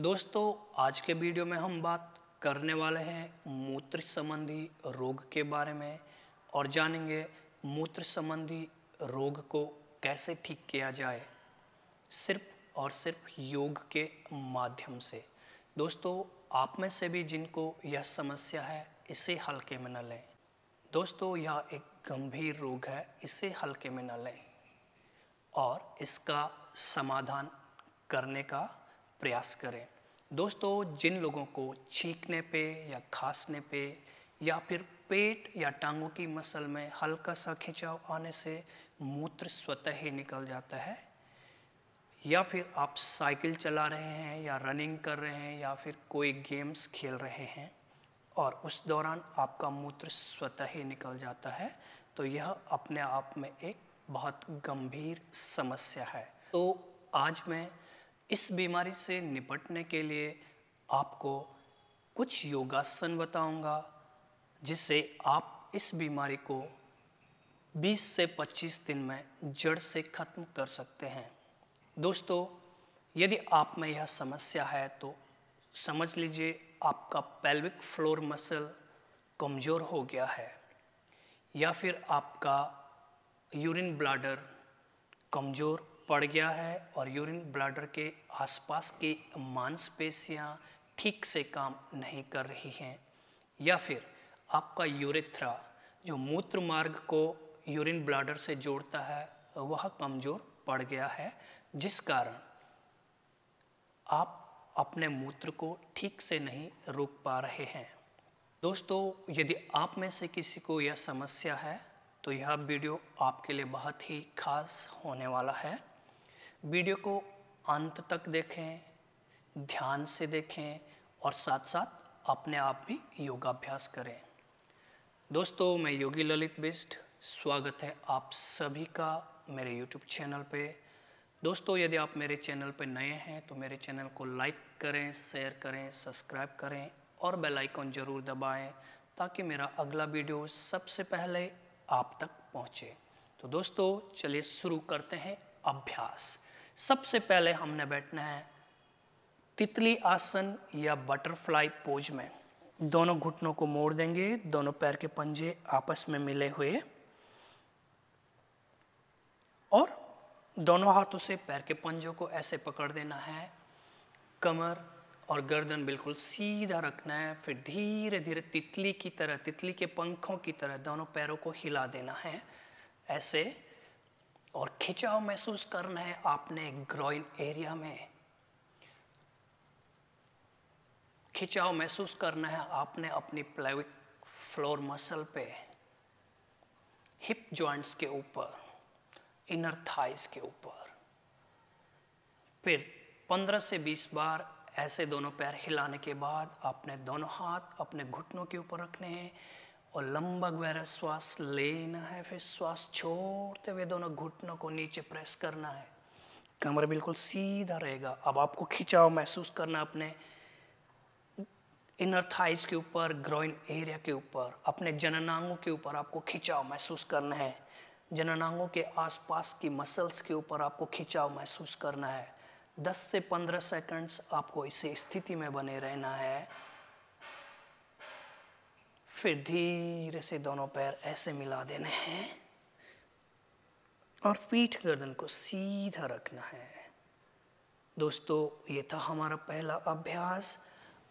दोस्तों आज के वीडियो में हम बात करने वाले हैं मूत्र संबंधी रोग के बारे में और जानेंगे मूत्र संबंधी रोग को कैसे ठीक किया जाए सिर्फ और सिर्फ योग के माध्यम से दोस्तों आप में से भी जिनको यह समस्या है इसे हल्के में न लें दोस्तों यह एक गंभीर रोग है इसे हल्के में न लें और इसका समाधान करने का प्रयास करें दोस्तों जिन लोगों को छींकने पे या खांसने पे या फिर पेट या टांगों की मसल में हल्का सा खिंचाव आने से मूत्र स्वतः ही निकल जाता है या फिर आप साइकिल चला रहे हैं या रनिंग कर रहे हैं या फिर कोई गेम्स खेल रहे हैं और उस दौरान आपका मूत्र स्वतः ही निकल जाता है तो यह अपने आप में एक बहुत गंभीर समस्या है तो आज मैं इस बीमारी से निपटने के लिए आपको कुछ योगासन बताऊंगा जिससे आप इस बीमारी को 20 से 25 दिन में जड़ से खत्म कर सकते हैं दोस्तों यदि आप में यह समस्या है तो समझ लीजिए आपका पेल्विक फ्लोर मसल कमज़ोर हो गया है या फिर आपका यूरिन ब्लाडर कमज़ोर पड़ गया है और यूरिन ब्लडर के आसपास की मांसपेशियां ठीक से काम नहीं कर रही हैं या फिर आपका यूरेथ्रा जो मूत्र मार्ग को यूरिन ब्लडर से जोड़ता है वह कमज़ोर पड़ गया है जिस कारण आप अपने मूत्र को ठीक से नहीं रोक पा रहे हैं दोस्तों यदि आप में से किसी को यह समस्या है तो यह वीडियो आपके लिए बहुत ही खास होने वाला है वीडियो को अंत तक देखें ध्यान से देखें और साथ साथ अपने आप भी योगाभ्यास करें दोस्तों मैं योगी ललित बिस्ट स्वागत है आप सभी का मेरे YouTube चैनल पे दोस्तों यदि आप मेरे चैनल पे नए हैं तो मेरे चैनल को लाइक करें शेयर करें सब्सक्राइब करें और बेल आइकन ज़रूर दबाएं ताकि मेरा अगला वीडियो सबसे पहले आप तक पहुंचे तो दोस्तों चलिए शुरू करते हैं अभ्यास सबसे पहले हमने बैठना है तितली आसन या बटरफ्लाई पोज में दोनों घुटनों को मोड़ देंगे दोनों पैर के पंजे आपस में मिले हुए और दोनों हाथों से पैर के पंजों को ऐसे पकड़ देना है कमर और गर्दन बिल्कुल सीधा रखना है फिर धीरे धीरे तितली की तरह तितली के पंखों की तरह दोनों पैरों को हिला देना है ऐसे और खिंचाव महसूस करना है आपने ग्रोइन एरिया में खिंचाव महसूस करना है आपने अपनी प्लेविक फ्लोर मसल पे हिप जॉइंट्स के ऊपर इनर थाइस के ऊपर फिर 15 से 20 बार ऐसे दोनों पैर हिलाने के बाद आपने दोनों हाथ अपने घुटनों के ऊपर रखने हैं और लंबा गहरा श्वास लेना है फिर श्वास छोड़ते हुए दोनों घुटनों को नीचे प्रेस करना है कमर बिल्कुल सीधा रहेगा अब आपको खिंचाव महसूस करना अपने इनर थाइज के ऊपर ग्रोइन एरिया के ऊपर अपने जननांगों के ऊपर आपको खिंचाव महसूस करना है जननांगों के आसपास की मसल्स के ऊपर आपको खिंचाव महसूस करना है 10 से 15 सेकंड्स आपको इसी स्थिति में बने रहना है फिर धीरे से दोनों पैर ऐसे मिला देने हैं और पीठ गर्दन को सीधा रखना है दोस्तों ये था हमारा पहला अभ्यास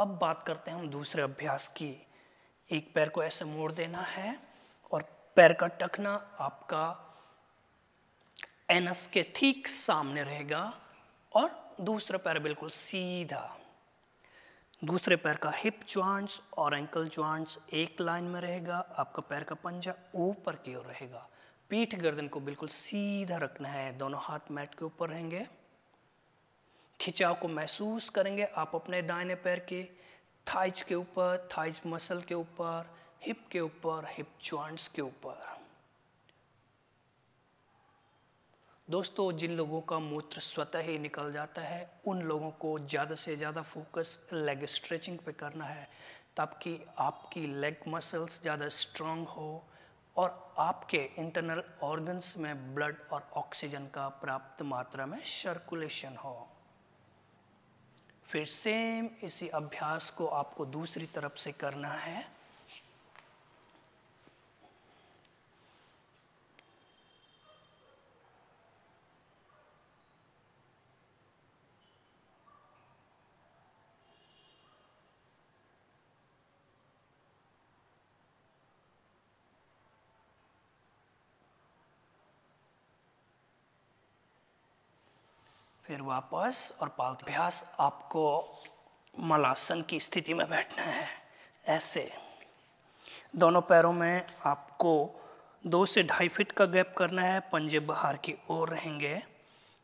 अब बात करते हैं हम दूसरे अभ्यास की एक पैर को ऐसे मोड़ देना है और पैर का टकना आपका एनस के ठीक सामने रहेगा और दूसरा पैर बिल्कुल सीधा दूसरे पैर का हिप ज्वाइंट्स और एंकल ज्वाइंट्स एक लाइन में रहेगा आपका पैर का पंजा ऊपर की ओर रहेगा पीठ गर्दन को बिल्कुल सीधा रखना है दोनों हाथ मैट के ऊपर रहेंगे खिंचाव को महसूस करेंगे आप अपने दाहिने पैर के थाइज के ऊपर थाइज मसल के ऊपर हिप के ऊपर हिप ज्वाइंट्स के ऊपर दोस्तों जिन लोगों का मूत्र स्वतः ही निकल जाता है उन लोगों को ज़्यादा से ज़्यादा फोकस लेग स्ट्रेचिंग पे करना है ताकि आपकी लेग मसल्स ज़्यादा स्ट्रांग हो और आपके इंटरनल ऑर्गन्स में ब्लड और ऑक्सीजन का प्राप्त मात्रा में सर्कुलेशन हो फिर सेम इसी अभ्यास को आपको दूसरी तरफ से करना है फिर वापस और पाल अभ्यास आपको मलासन की स्थिति में बैठना है ऐसे दोनों पैरों में आपको दो से ढाई फिट का गैप करना है पंजे बाहर की ओर रहेंगे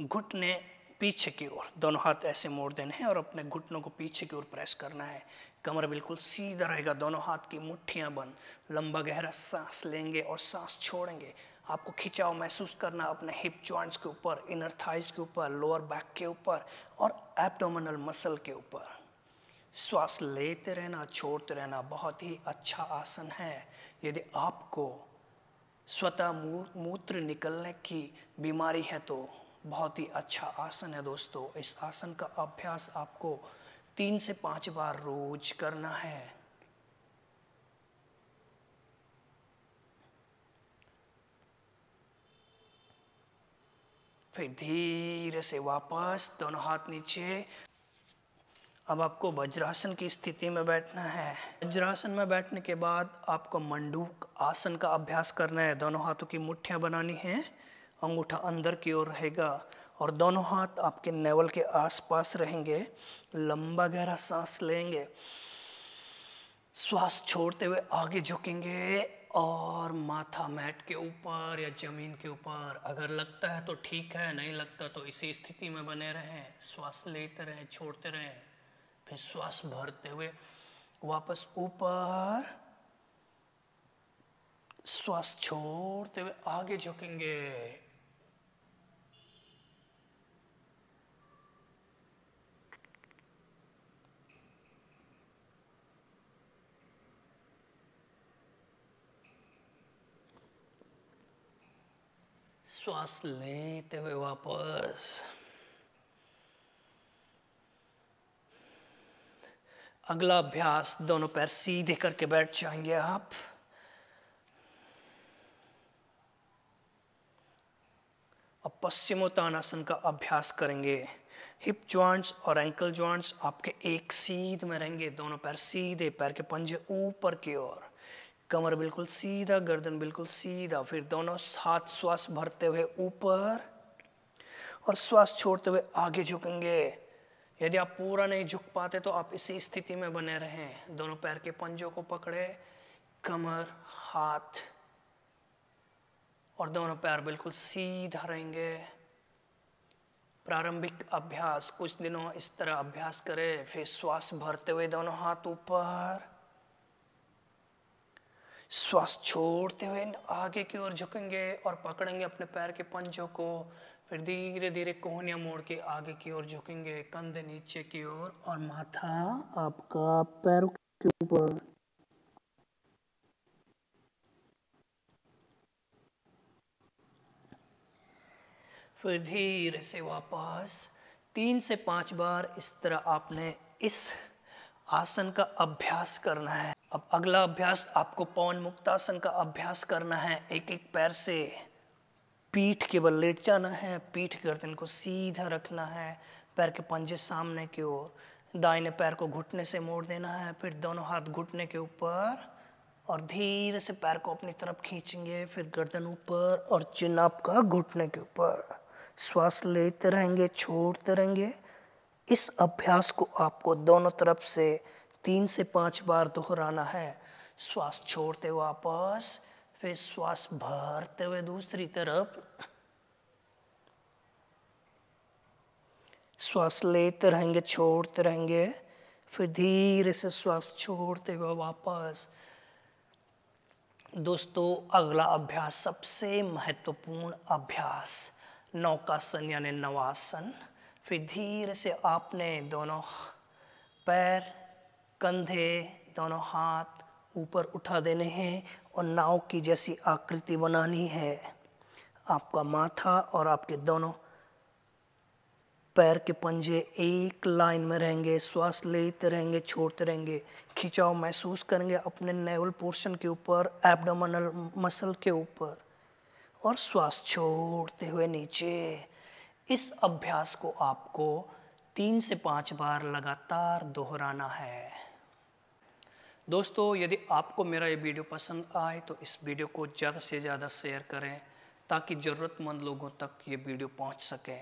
घुटने पीछे की ओर दोनों हाथ ऐसे मोड़ देने हैं और अपने घुटनों को पीछे की ओर प्रेस करना है कमर बिल्कुल सीधा रहेगा दोनों हाथ की मुट्ठियाँ बंद लंबा गहरा सांस लेंगे और सांस छोड़ेंगे आपको खिंचाव महसूस करना अपने हिप जॉइंट्स के ऊपर इनर थाइस के ऊपर लोअर बैक के ऊपर और एब्डोमिनल मसल के ऊपर श्वास लेते रहना छोड़ते रहना बहुत ही अच्छा आसन है यदि आपको स्वतः मूत्र निकलने की बीमारी है तो बहुत ही अच्छा आसन है दोस्तों इस आसन का अभ्यास आपको तीन से पाँच बार रोज करना है फिर धीरे से वापस दोनों हाथ नीचे अब आपको वज्रासन की स्थिति में बैठना है वज्रासन में बैठने के बाद आपको मंडूक आसन का अभ्यास करना है दोनों हाथों की मुठ्ठियाँ बनानी है अंगूठा अंदर की ओर रहेगा और दोनों हाथ आपके नेवल के आसपास रहेंगे लंबा गहरा सांस लेंगे श्वास छोड़ते हुए आगे झुकेंगे और माथा मैट के ऊपर या ज़मीन के ऊपर अगर लगता है तो ठीक है नहीं लगता तो इसी स्थिति में बने रहें श्वास लेते रहें छोड़ते रहें फिर श्वास भरते हुए वापस ऊपर श्वास छोड़ते हुए आगे झुकेंगे श्वास लेते हुए वापस अगला अभ्यास दोनों पैर सीधे करके बैठ जाएंगे आप अब पश्चिमोत्तानासन का अभ्यास करेंगे हिप ज्वाइंट्स और एंकल ज्वाइंट्स आपके एक सीध में रहेंगे दोनों पैर सीधे पैर के पंजे ऊपर की ओर कमर बिल्कुल सीधा गर्दन बिल्कुल सीधा फिर दोनों हाथ श्वास भरते हुए ऊपर और श्वास छोड़ते हुए आगे झुकेंगे यदि आप पूरा नहीं झुक पाते तो आप इसी स्थिति में बने रहें दोनों पैर के पंजों को पकड़े कमर हाथ और दोनों पैर बिल्कुल सीधा रहेंगे प्रारंभिक अभ्यास कुछ दिनों इस तरह अभ्यास करें फिर श्वास भरते हुए दोनों हाथ ऊपर श्वास छोड़ते हुए आगे की ओर झुकेंगे और पकड़ेंगे अपने पैर के पंजों को फिर धीरे धीरे कोहनिया मोड़ के आगे की ओर झुकेंगे कंधे नीचे की ओर और माथा आपका पैरों के ऊपर फिर धीरे से वापस तीन से पांच बार इस तरह आपने इस आसन का अभ्यास करना है अब अगला अभ्यास आपको पवन मुक्तासन का अभ्यास करना है एक एक पैर से पीठ के बल लेट जाना है पीठ गर्दन को सीधा रखना है पैर के पंजे सामने की ओर दाहिने पैर को घुटने से मोड़ देना है फिर दोनों हाथ घुटने के ऊपर और धीरे से पैर को अपनी तरफ खींचेंगे फिर गर्दन ऊपर और चिन आपका घुटने के ऊपर श्वास लेते रहेंगे छोड़ते रहेंगे इस अभ्यास को आपको दोनों तरफ से तीन से पांच बार दोहराना है श्वास छोड़ते हुए वापस फिर श्वास भरते हुए दूसरी तरफ श्वास लेते रहेंगे छोड़ते रहेंगे फिर धीरे से श्वास छोड़ते हुए वापस दोस्तों अगला अभ्यास सबसे महत्वपूर्ण अभ्यास नौकासन यानी नवासन फिर धीरे से आपने दोनों पैर कंधे दोनों हाथ ऊपर उठा देने हैं और नाव की जैसी आकृति बनानी है आपका माथा और आपके दोनों पैर के पंजे एक लाइन में रहेंगे श्वास लेते रहेंगे छोड़ते रहेंगे खिंचाव महसूस करेंगे अपने नेवल पोर्शन के ऊपर एब्डोमिनल मसल के ऊपर और श्वास छोड़ते हुए नीचे इस अभ्यास को आपको तीन से पाँच बार लगातार दोहराना है दोस्तों यदि आपको मेरा ये वीडियो पसंद आए तो इस वीडियो को ज़्यादा से ज़्यादा शेयर करें ताकि ज़रूरतमंद लोगों तक ये वीडियो पहुंच सके